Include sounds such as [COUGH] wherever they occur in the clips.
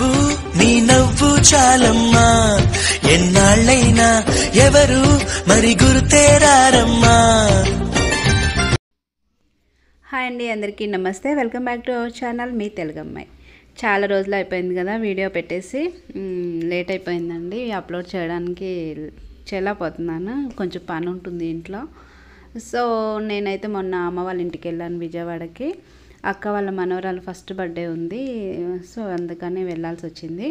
నవ్వు నీ నవ్వు చాలమ్మా ఎన్నాళ్ళైనా ఎవరు మరి గుర్తేరారమ్మా హాయ్ అండి అందరికీ నమస్తే welcome back to our channel మీ తెలుగమ్మాయి చాలా రోజులు అయిపోయింది కదా వీడియో పెట్టేసి లేట్ అయిపోయిందండి అప్లోడ్ చేయడానికి చెల్లపోతున్నాను కొంచెం పని ఉంటుంది ఇంట్లో సో నేనైతే మొన్న అమ్మ వాళ్ళ ఇంటికి వెళ్ళాను విజయవాడకి అక్క వాళ్ళ మనవరాలు ఫస్ట్ బర్త్డే ఉంది సో అందుకని వెళ్ళాల్సి వచ్చింది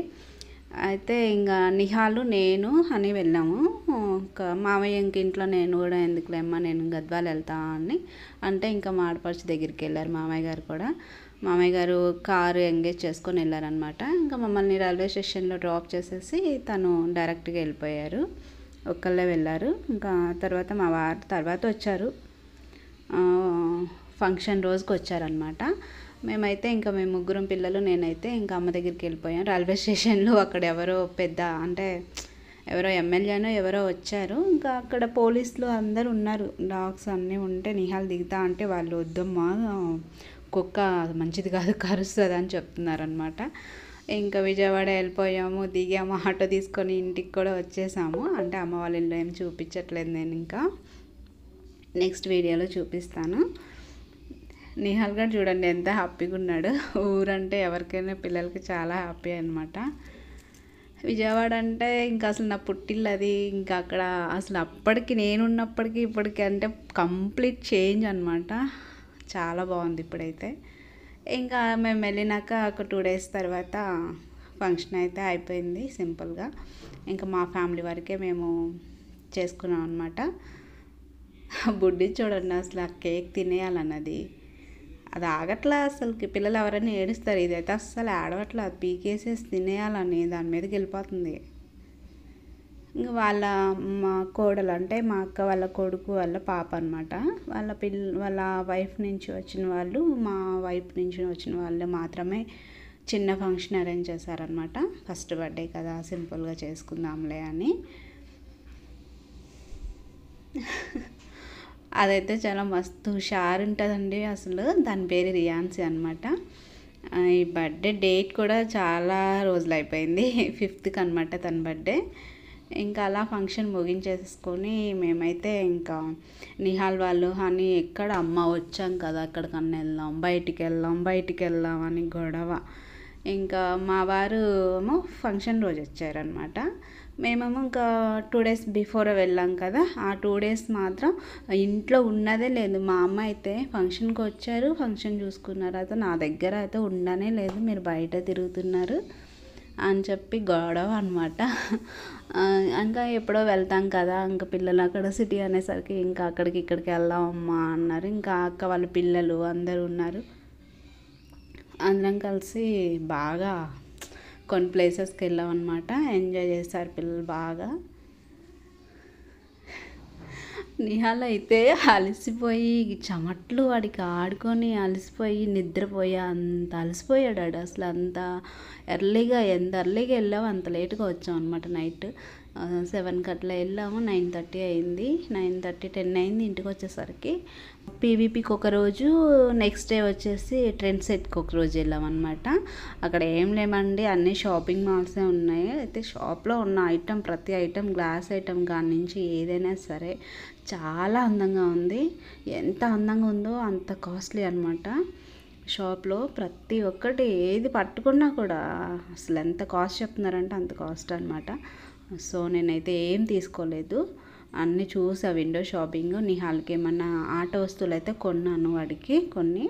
అయితే ఇంకా నిహాలు నేను అని వెళ్ళాము ఇంకా మామయ్య ఇంక ఇంట్లో నేను కూడా ఎందుకు లేమ్మా నేను గద్వాలు వెళ్తా అని అంటే ఇంకా మాడపరిచి దగ్గరికి వెళ్ళారు మామయ్య గారు కూడా మామయ్య గారు కారు ఎంగేజ్ చేసుకొని వెళ్ళారనమాట ఇంకా మమ్మల్ని రైల్వే స్టేషన్లో డ్రాప్ చేసేసి తను డైరెక్ట్గా వెళ్ళిపోయారు ఒక్కళ్ళే వెళ్ళారు ఇంకా తర్వాత మా వారు తర్వాత వచ్చారు ఫంక్షన్ రోజుకి వచ్చారనమాట మేమైతే ఇంకా మేము ముగ్గురం పిల్లలు నేనైతే ఇంకా అమ్మ దగ్గరికి వెళ్ళిపోయాం రైల్వే స్టేషన్లో అక్కడ ఎవరో పెద్ద అంటే ఎవరో ఎమ్మెల్యేనో ఎవరో వచ్చారు ఇంకా అక్కడ పోలీసులు అందరు ఉన్నారు డాగ్స్ అన్నీ ఉంటే నిహాల్ దిగుతా అంటే వాళ్ళు వద్దమ్మా కుక్క మంచిది కాదు కరుస్తుంది అని చెప్తున్నారనమాట ఇంకా విజయవాడ వెళ్ళిపోయాము దిగాము ఆటో తీసుకొని ఇంటికి కూడా వచ్చేసాము అంటే అమ్మ వాళ్ళ ఇల్లు ఏం చూపించట్లేదు నేను ఇంకా నెక్స్ట్ వీడియోలో చూపిస్తాను నిహాల్ గారు చూడండి ఎంత హ్యాపీగా ఉన్నాడు ఊరంటే ఎవరికైనా పిల్లలకి చాలా హ్యాపీ అనమాట విజయవాడ అంటే ఇంకా అసలు నా పుట్టిల్లు అది ఇంకా అక్కడ అసలు అప్పటికి నేనున్నప్పటికీ ఇప్పటికి అంటే కంప్లీట్ చేంజ్ అనమాట చాలా బాగుంది ఇప్పుడైతే ఇంకా మేము వెళ్ళినాక ఒక టూ డేస్ తర్వాత ఫంక్షన్ అయితే అయిపోయింది సింపుల్గా ఇంకా మా ఫ్యామిలీ వరకే మేము చేసుకున్నాం అనమాట బుడ్డి చూడండి అసలు ఆ కేక్ తినేయాలన్నది అది ఆగట్లా అసలుకి పిల్లలు ఎవరైనా ఏడుస్తారు ఇదైతే అస్సలు ఆడవట్లా పీకేసేసి తినేయాలని దాని మీద వెళ్ళిపోతుంది ఇంక వాళ్ళ మా కోడలు అంటే మా అక్క వాళ్ళ కొడుకు వాళ్ళ పాప అనమాట వాళ్ళ పిల్ల వాళ్ళ వైఫ్ నుంచి వచ్చిన వాళ్ళు మా వైఫ్ నుంచి వచ్చిన వాళ్ళు మాత్రమే చిన్న ఫంక్షన్ అరేంజ్ చేశారనమాట ఫస్ట్ బర్త్డే కదా సింపుల్గా చేసుకుందాంలే అని అదైతే చాలా మస్తు హుషారు ఉంటుందండి అసలు దాని పేరు రియాన్సీ అనమాట ఈ బర్త్డే డేట్ కూడా చాలా రోజులు అయిపోయింది [LAUGHS] ఫిఫ్త్కి అనమాట తన బర్త్డే ఇంకా అలా ఫంక్షన్ ముగించేసుకొని మేమైతే ఇంకా నిహాల్ వాళ్ళు అని ఎక్కడ అమ్మ వచ్చాం కదా అక్కడికన్నా వెళ్దాం బయటికి వెళ్దాం బయటికి వెళ్దాం అని గొడవ ఇంకా మా వారు ఫంక్షన్ రోజు వచ్చారనమాట మేమేమో ఇంకా టూ డేస్ బిఫోర్ వెళ్ళాం కదా ఆ టూ డేస్ మాత్రం ఇంట్లో ఉన్నదే లేదు మా అమ్మ అయితే ఫంక్షన్కి వచ్చారు ఫంక్షన్ చూసుకున్నారు అయితే నా దగ్గర అయితే ఉండనే లేదు మీరు బయట తిరుగుతున్నారు అని చెప్పి గొడవ అనమాట ఇంకా ఎప్పుడో వెళ్తాం కదా ఇంకా పిల్లలు అక్కడ సిటీ అనేసరికి ఇంకా అక్కడికి ఇక్కడికి వెళ్దాం అమ్మా అన్నారు ఇంకా అక్క వాళ్ళ పిల్లలు అందరు ఉన్నారు అందరం కలిసి బాగా కొన్ని ప్లేసెస్కి వెళ్ళామన్నమాట ఎంజాయ్ చేశారు పిల్లలు బాగా నిహాల్ అయితే అలసిపోయి చెమట్లు వాడికి ఆడుకొని అలసిపోయి నిద్రపోయి అంత అలసిపోయాడు అసలు అంత ఎర్లీగా ఎంత ఎర్లీగా వెళ్ళావు అంత లేట్గా వచ్చాం అనమాట నైట్ సెవెన్కి అట్లా వెళ్ళాము నైన్ థర్టీ అయింది నైన్ థర్టీ టెన్ అయింది ఇంటికి వచ్చేసరికి పీవీపీకి ఒక రోజు నెక్స్ట్ డే వచ్చేసి ట్రెండ్ సెట్కి ఒక రోజు వెళ్ళామన్నమాట అక్కడ ఏం లేమండి అన్ని షాపింగ్ మాల్సే ఉన్నాయి అయితే షాప్లో ఉన్న ఐటమ్ ప్రతి ఐటెం గ్లాస్ ఐటమ్ కాని నుంచి ఏదైనా సరే చాలా అందంగా ఉంది ఎంత అందంగా ఉందో అంత కాస్ట్లీ అనమాట షాప్లో ప్రతి ఒక్కటి ఏది పట్టుకున్నా కూడా అసలు ఎంత కాస్ట్ చెప్తున్నారంటే అంత కాస్ట్ అనమాట సో నేనైతే ఏం తీసుకోలేదు అన్నీ చూసా విండో షాపింగ్ నిహాల్కి ఏమన్నా ఆట వస్తువులు అయితే కొన్నాను వాడికి కొన్ని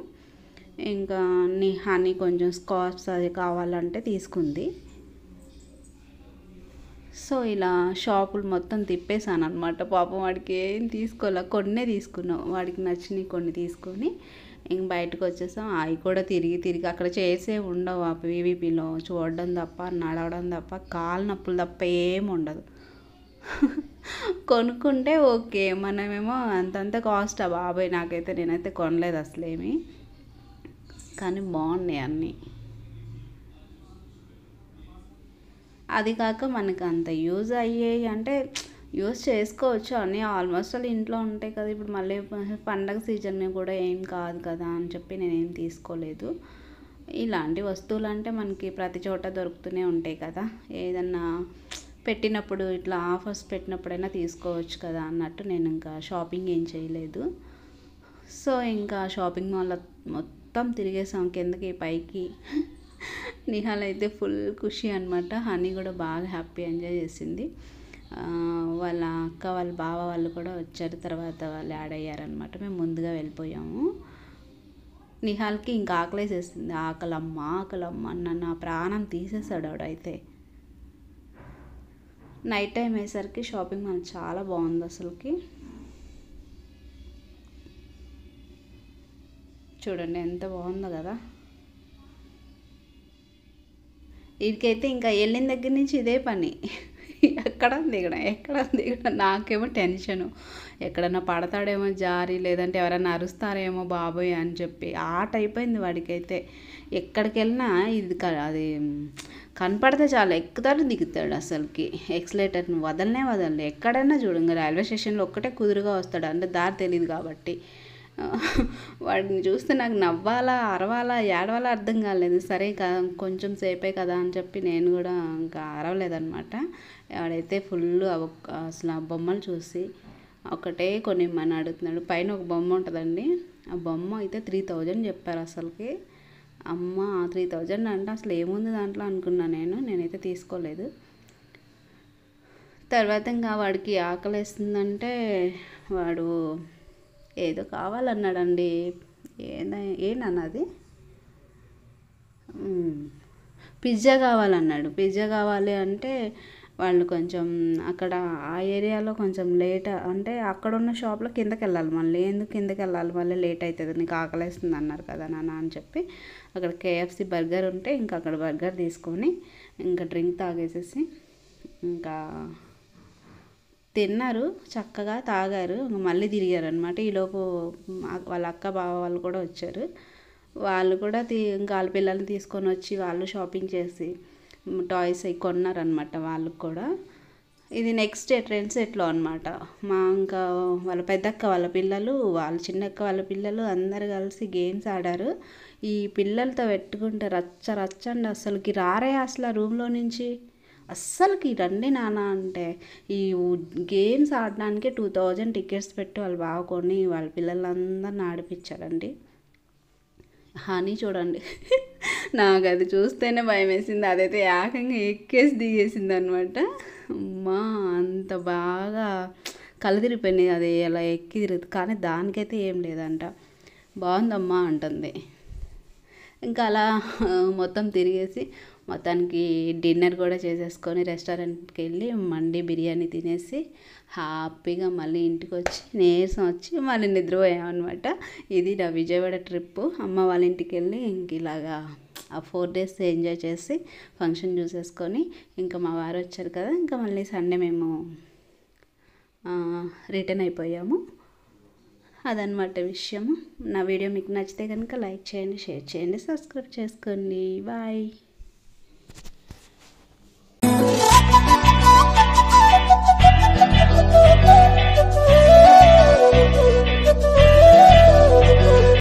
ఇంకా నిహాని కొంచెం స్కాప్స్ అది కావాలంటే తీసుకుంది సో ఇలా షాపులు మొత్తం తిప్పేశాను అనమాట పాపం వాడికి ఏం తీసుకోలే కొన్నే తీసుకున్నావు వాడికి నచ్చినవి కొన్ని తీసుకొని ఇంక బయటకు వచ్చేసాం అవి కూడా తిరిగి తిరిగి అక్కడ చేసే ఉండవు ఆ పీవీపీలో చూడడం తప్ప నడవడం తప్ప కాలు నొప్పులు తప్ప ఏమి ఉండదు కొనుక్కుంటే ఓకే మనమేమో అంతంత కాస్ట్ ఆ బాబాయ్ నాకైతే నేనైతే కొనలేదు అసలేమి కానీ బాగున్నాయి అన్నీ అది కాక మనకు అంత యూజ్ అయ్యాయి అంటే యూస్ చేసుకోవచ్చు అన్నీ ఆల్మోస్ట్ అలా ఇంట్లో ఉంటాయి కదా ఇప్పుడు మళ్ళీ పండగ సీజన్ కూడా ఏం కాదు కదా అని చెప్పి నేనేం తీసుకోలేదు ఇలాంటి వస్తువులు అంటే మనకి ప్రతి చోట దొరుకుతూనే ఉంటాయి కదా ఏదన్నా పెట్టినప్పుడు ఇట్లా ఆఫర్స్ పెట్టినప్పుడైనా తీసుకోవచ్చు కదా అన్నట్టు నేను ఇంకా షాపింగ్ ఏం చేయలేదు సో ఇంకా షాపింగ్ మాల్ మొత్తం తిరిగేసాం కిందకి పైకి [LAUGHS] నిహాల్ అయితే ఫుల్ ఖుషి అనమాట హనీ కూడా బాగా హ్యాపీ ఎంజాయ్ చేసింది వాళ్ళ అక్క వాళ్ళ బావ వాళ్ళు కూడా వచ్చారు తర్వాత వాళ్ళు యాడ్ అయ్యారనమాట మేము ముందుగా వెళ్ళిపోయాము నిహాల్కి ఇంకా ఆకలేసేసింది ఆకలమ్మ ఆకలమ్మ నన్ను నా ప్రాణం తీసేసాడు ఆవిడైతే నైట్ టైం అయ్యేసరికి షాపింగ్ మాల్ చాలా బాగుంది అసలుకి చూడండి ఎంత బాగుందో కదా వీడికైతే ఇంకా వెళ్ళిన దగ్గర నుంచి ఇదే పని ఎక్కడ దిగడం ఎక్కడ దిగడం నాకేమో టెన్షను ఎక్కడన్నా పడతాడేమో జారి లేదంటే ఎవరైనా అరుస్తారేమో బాబోయ్ అని చెప్పి ఆట అయిపోయింది వాడికైతే ఎక్కడికి వెళ్ళినా ఇది అది కనపడితే చాలా ఎక్కుతాడు దిగుతాడు అసలుకి ఎక్సలేటర్ని వదలనే వదలలే ఎక్కడైనా చూడండి రైల్వే స్టేషన్లో ఒక్కటే కుదురుగా వస్తాడు అంటే దారి తెలియదు కాబట్టి వాడిని చూస్తే నాకు నవ్వాలా అరవాలా ఏడవాలా అర్థం కాలేదు సరే కొంచెం సేపే కదా అని చెప్పి నేను కూడా ఇంకా అరవలేదనమాట వాడైతే ఫుల్ అసలు ఆ బొమ్మలు చూసి ఒకటే కొన్ని మన అడుగుతున్నాడు పైన ఒక బొమ్మ ఉంటుందండి ఆ బొమ్మ అయితే త్రీ థౌజండ్ చెప్పారు అసలుకి అమ్మ త్రీ థౌజండ్ అంటే అసలు ఏముంది దాంట్లో అనుకున్నా నేను నేనైతే తీసుకోలేదు తర్వాత ఇంకా వాడికి వేస్తుందంటే వాడు ఏదో కావాలన్నాడండి ఏంటన్నా ఏనన్నది పిజ్జా కావాలన్నాడు పిజ్జా కావాలి అంటే వాళ్ళు కొంచెం అక్కడ ఆ ఏరియాలో కొంచెం లేట్ అంటే అక్కడ ఉన్న షాప్లో కిందకి వెళ్ళాలి మళ్ళీ ఎందుకు కిందకి వెళ్ళాలి మళ్ళీ లేట్ అవుతుంది నీకు ఆకలిస్తుంది అన్నారు కదా నాన్న అని చెప్పి అక్కడ కేఎఫ్సి బర్గర్ ఉంటే ఇంకా అక్కడ బర్గర్ తీసుకొని ఇంకా డ్రింక్ తాగేసేసి ఇంకా తిన్నారు చక్కగా తాగారు మళ్ళీ తిరిగారు అనమాట ఈలోపు వాళ్ళ అక్క బావ వాళ్ళు కూడా వచ్చారు వాళ్ళు కూడా తీ వాళ్ళ పిల్లల్ని తీసుకొని వచ్చి వాళ్ళు షాపింగ్ చేసి టాయ్స్ అవి కొన్నారనమాట వాళ్ళకు కూడా ఇది నెక్స్ట్ డే ట్రెండ్ సెట్లో అనమాట మా ఇంకా వాళ్ళ పెద్దక్క వాళ్ళ పిల్లలు వాళ్ళ చిన్నక్క వాళ్ళ పిల్లలు అందరు కలిసి గేమ్స్ ఆడారు ఈ పిల్లలతో పెట్టుకుంటే రచ్చ రచ్చండి అసలుకి రారే అసలు రూమ్లో నుంచి అస్సలకి రండి నాన్న అంటే ఈ గేమ్స్ ఆడడానికి టూ థౌజండ్ టికెట్స్ పెట్టి వాళ్ళు బాగా కొని వాళ్ళ పిల్లలందరిని ఆడిపించారండి హనీ చూడండి నాకు అది చూస్తేనే భయం వేసింది అదైతే ఏకంగా ఎక్కేసి దిగేసింది అనమాట అమ్మా అంత బాగా కలదిరిపోయినాయి అది ఎలా ఎక్కి తిరుగుతుంది కానీ దానికైతే ఏం లేదంట బాగుందమ్మా అంటుంది ఇంకా అలా మొత్తం తిరిగేసి మొత్తానికి డిన్నర్ కూడా చేసేసుకొని రెస్టారెంట్కి వెళ్ళి మండి బిర్యానీ తినేసి హ్యాపీగా మళ్ళీ ఇంటికి వచ్చి నీరసం వచ్చి మళ్ళీ నిద్రపోయామన్నమాట ఇది నా విజయవాడ ట్రిప్పు అమ్మ వాళ్ళ ఇంటికి వెళ్ళి ఇంక ఇలాగా ఆ ఫోర్ డేస్ ఎంజాయ్ చేసి ఫంక్షన్ చూసేసుకొని ఇంకా మా వారు వచ్చారు కదా ఇంకా మళ్ళీ సండే మేము రిటర్న్ అయిపోయాము అదనమాట విషయము నా వీడియో మీకు నచ్చితే కనుక లైక్ చేయండి షేర్ చేయండి సబ్స్క్రైబ్ చేసుకోండి బాయ్